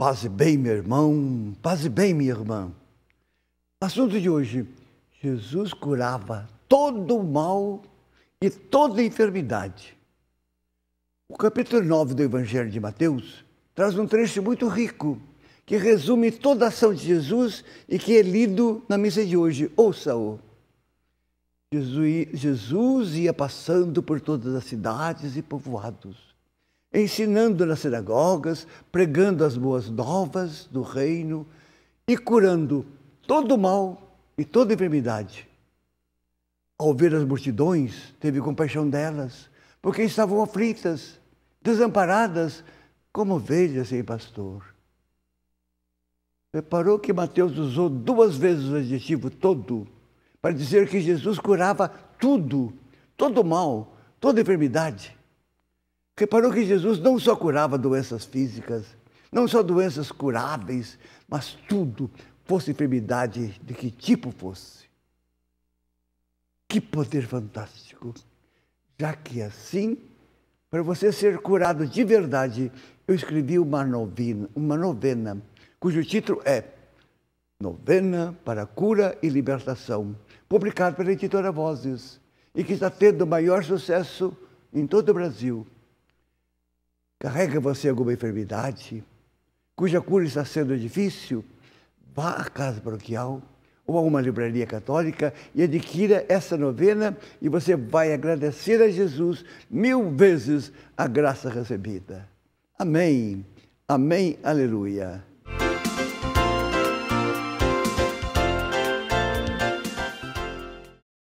Paz e bem, meu irmão, paz e bem, minha irmã. Assunto de hoje: Jesus curava todo o mal e toda enfermidade. O capítulo 9 do Evangelho de Mateus traz um trecho muito rico que resume toda a ação de Jesus e que é lido na missa de hoje. Ouça-o. Jesus ia passando por todas as cidades e povoados ensinando nas sinagogas, pregando as boas novas do reino e curando todo o mal e toda enfermidade. Ao ver as multidões, teve compaixão delas, porque estavam aflitas, desamparadas, como ovelhas sem pastor. Reparou que Mateus usou duas vezes o adjetivo todo para dizer que Jesus curava tudo, todo mal, toda enfermidade reparou que Jesus não só curava doenças físicas, não só doenças curáveis, mas tudo, fosse enfermidade de que tipo fosse. Que poder fantástico! Já que assim, para você ser curado de verdade, eu escrevi uma novena, uma novena cujo título é Novena para Cura e Libertação, publicado pela editora Vozes, e que está tendo o maior sucesso em todo o Brasil carrega você alguma enfermidade, cuja cura está sendo difícil, vá à casa paroquial ou a uma livraria católica e adquira essa novena e você vai agradecer a Jesus mil vezes a graça recebida. Amém. Amém. Aleluia.